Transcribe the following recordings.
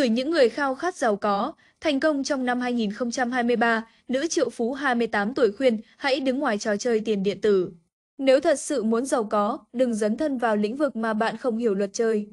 gửi những người khao khát giàu có. Thành công trong năm 2023, nữ triệu phú 28 tuổi khuyên hãy đứng ngoài trò chơi tiền điện tử. Nếu thật sự muốn giàu có, đừng dấn thân vào lĩnh vực mà bạn không hiểu luật chơi.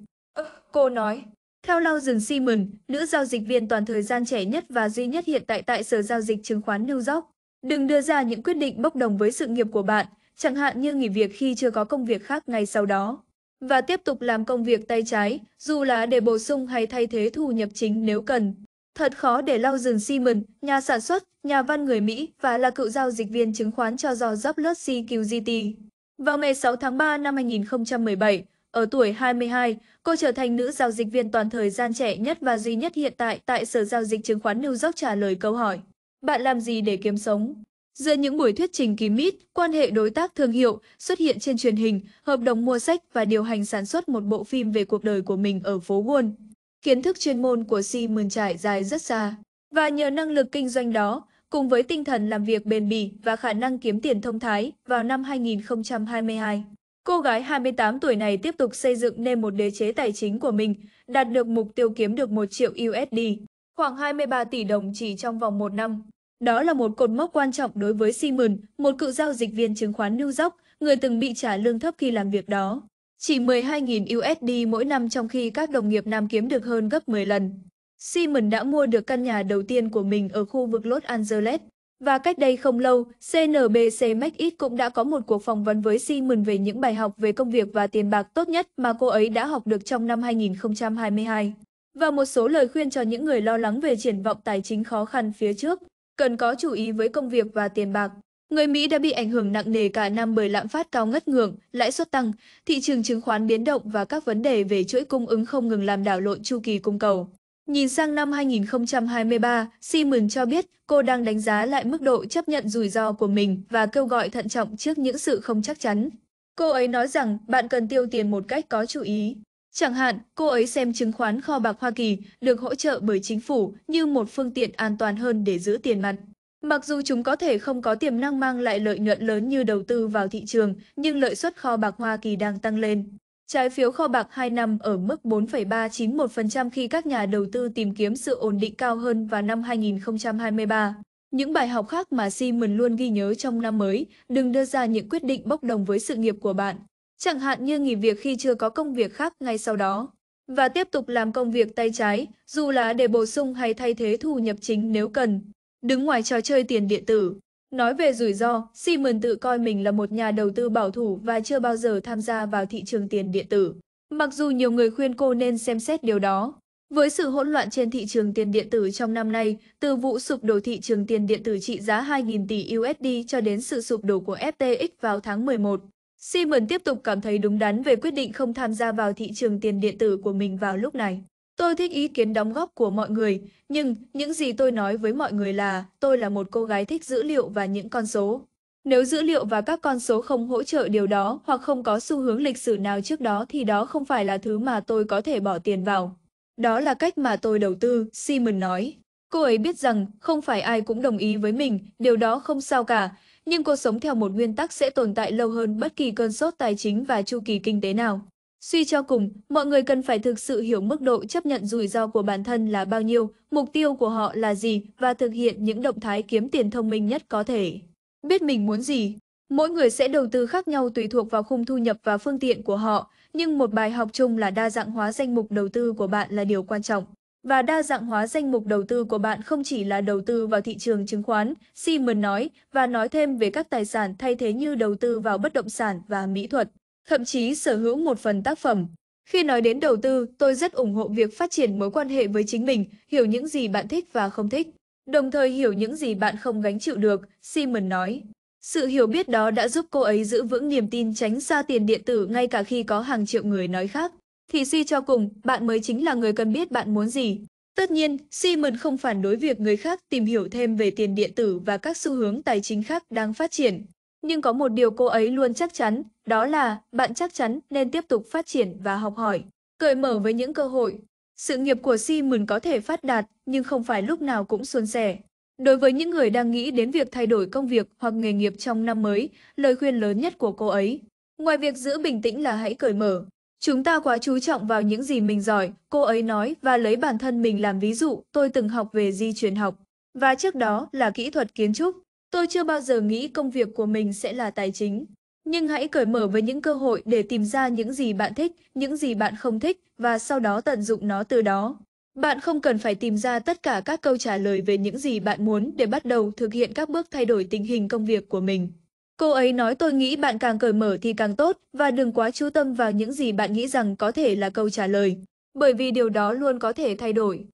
Cô nói. Theo Lauren Simon, nữ giao dịch viên toàn thời gian trẻ nhất và duy nhất hiện tại tại Sở Giao dịch Chứng khoán New York, đừng đưa ra những quyết định bốc đồng với sự nghiệp của bạn, chẳng hạn như nghỉ việc khi chưa có công việc khác ngay sau đó và tiếp tục làm công việc tay trái, dù là để bổ sung hay thay thế thu nhập chính nếu cần. Thật khó để lau Lawson Simon, nhà sản xuất, nhà văn người Mỹ và là cựu giao dịch viên chứng khoán cho dò do Jobless CQGT. Vào ngày 6 tháng 3 năm 2017, ở tuổi 22, cô trở thành nữ giao dịch viên toàn thời gian trẻ nhất và duy nhất hiện tại tại Sở Giao dịch Chứng khoán New York trả lời câu hỏi Bạn làm gì để kiếm sống? Giữa những buổi thuyết trình kín mít, quan hệ đối tác thương hiệu xuất hiện trên truyền hình, hợp đồng mua sách và điều hành sản xuất một bộ phim về cuộc đời của mình ở phố Wall. Kiến thức chuyên môn của Simon trải dài rất xa. Và nhờ năng lực kinh doanh đó, cùng với tinh thần làm việc bền bỉ và khả năng kiếm tiền thông thái vào năm 2022, cô gái 28 tuổi này tiếp tục xây dựng nên một đế chế tài chính của mình, đạt được mục tiêu kiếm được 1 triệu USD, khoảng 23 tỷ đồng chỉ trong vòng một năm. Đó là một cột mốc quan trọng đối với Simon, một cựu giao dịch viên chứng khoán New York, người từng bị trả lương thấp khi làm việc đó. Chỉ 12.000 USD mỗi năm trong khi các đồng nghiệp nam kiếm được hơn gấp 10 lần. Simon đã mua được căn nhà đầu tiên của mình ở khu vực Los Angeles. Và cách đây không lâu, CNBC Make It cũng đã có một cuộc phỏng vấn với Simon về những bài học về công việc và tiền bạc tốt nhất mà cô ấy đã học được trong năm 2022 và một số lời khuyên cho những người lo lắng về triển vọng tài chính khó khăn phía trước cần có chú ý với công việc và tiền bạc. Người Mỹ đã bị ảnh hưởng nặng nề cả năm bởi lạm phát cao ngất ngưỡng, lãi suất tăng, thị trường chứng khoán biến động và các vấn đề về chuỗi cung ứng không ngừng làm đảo lộn chu kỳ cung cầu. Nhìn sang năm 2023, Simon cho biết cô đang đánh giá lại mức độ chấp nhận rủi ro của mình và kêu gọi thận trọng trước những sự không chắc chắn. Cô ấy nói rằng bạn cần tiêu tiền một cách có chú ý. Chẳng hạn, cô ấy xem chứng khoán kho bạc Hoa Kỳ được hỗ trợ bởi chính phủ như một phương tiện an toàn hơn để giữ tiền mặt. Mặc dù chúng có thể không có tiềm năng mang lại lợi nhuận lớn như đầu tư vào thị trường, nhưng lợi suất kho bạc Hoa Kỳ đang tăng lên. Trái phiếu kho bạc 2 năm ở mức 4,391% khi các nhà đầu tư tìm kiếm sự ổn định cao hơn vào năm 2023. Những bài học khác mà Simon luôn ghi nhớ trong năm mới, đừng đưa ra những quyết định bốc đồng với sự nghiệp của bạn chẳng hạn như nghỉ việc khi chưa có công việc khác ngay sau đó, và tiếp tục làm công việc tay trái, dù là để bổ sung hay thay thế thu nhập chính nếu cần. Đứng ngoài trò chơi tiền điện tử, nói về rủi ro, Simon tự coi mình là một nhà đầu tư bảo thủ và chưa bao giờ tham gia vào thị trường tiền điện tử. Mặc dù nhiều người khuyên cô nên xem xét điều đó, với sự hỗn loạn trên thị trường tiền điện tử trong năm nay, từ vụ sụp đổ thị trường tiền điện tử trị giá 2.000 tỷ USD cho đến sự sụp đổ của FTX vào tháng 11, Simon tiếp tục cảm thấy đúng đắn về quyết định không tham gia vào thị trường tiền điện tử của mình vào lúc này. Tôi thích ý kiến đóng góp của mọi người, nhưng những gì tôi nói với mọi người là tôi là một cô gái thích dữ liệu và những con số. Nếu dữ liệu và các con số không hỗ trợ điều đó hoặc không có xu hướng lịch sử nào trước đó thì đó không phải là thứ mà tôi có thể bỏ tiền vào. Đó là cách mà tôi đầu tư, Simon nói. Cô ấy biết rằng không phải ai cũng đồng ý với mình, điều đó không sao cả, nhưng cuộc sống theo một nguyên tắc sẽ tồn tại lâu hơn bất kỳ cơn sốt tài chính và chu kỳ kinh tế nào. Suy cho cùng, mọi người cần phải thực sự hiểu mức độ chấp nhận rủi ro của bản thân là bao nhiêu, mục tiêu của họ là gì và thực hiện những động thái kiếm tiền thông minh nhất có thể. Biết mình muốn gì, mỗi người sẽ đầu tư khác nhau tùy thuộc vào khung thu nhập và phương tiện của họ, nhưng một bài học chung là đa dạng hóa danh mục đầu tư của bạn là điều quan trọng và đa dạng hóa danh mục đầu tư của bạn không chỉ là đầu tư vào thị trường chứng khoán, Simon nói, và nói thêm về các tài sản thay thế như đầu tư vào bất động sản và mỹ thuật, thậm chí sở hữu một phần tác phẩm. Khi nói đến đầu tư, tôi rất ủng hộ việc phát triển mối quan hệ với chính mình, hiểu những gì bạn thích và không thích, đồng thời hiểu những gì bạn không gánh chịu được, Simon nói. Sự hiểu biết đó đã giúp cô ấy giữ vững niềm tin tránh xa tiền điện tử ngay cả khi có hàng triệu người nói khác thì suy cho cùng, bạn mới chính là người cần biết bạn muốn gì. Tất nhiên, Simon không phản đối việc người khác tìm hiểu thêm về tiền điện tử và các xu hướng tài chính khác đang phát triển. Nhưng có một điều cô ấy luôn chắc chắn, đó là bạn chắc chắn nên tiếp tục phát triển và học hỏi, cởi mở với những cơ hội. Sự nghiệp của Simon có thể phát đạt, nhưng không phải lúc nào cũng suôn sẻ. Đối với những người đang nghĩ đến việc thay đổi công việc hoặc nghề nghiệp trong năm mới, lời khuyên lớn nhất của cô ấy, ngoài việc giữ bình tĩnh là hãy cởi mở, Chúng ta quá chú trọng vào những gì mình giỏi, cô ấy nói và lấy bản thân mình làm ví dụ, tôi từng học về di truyền học, và trước đó là kỹ thuật kiến trúc. Tôi chưa bao giờ nghĩ công việc của mình sẽ là tài chính. Nhưng hãy cởi mở với những cơ hội để tìm ra những gì bạn thích, những gì bạn không thích và sau đó tận dụng nó từ đó. Bạn không cần phải tìm ra tất cả các câu trả lời về những gì bạn muốn để bắt đầu thực hiện các bước thay đổi tình hình công việc của mình. Cô ấy nói tôi nghĩ bạn càng cởi mở thì càng tốt và đừng quá chú tâm vào những gì bạn nghĩ rằng có thể là câu trả lời, bởi vì điều đó luôn có thể thay đổi.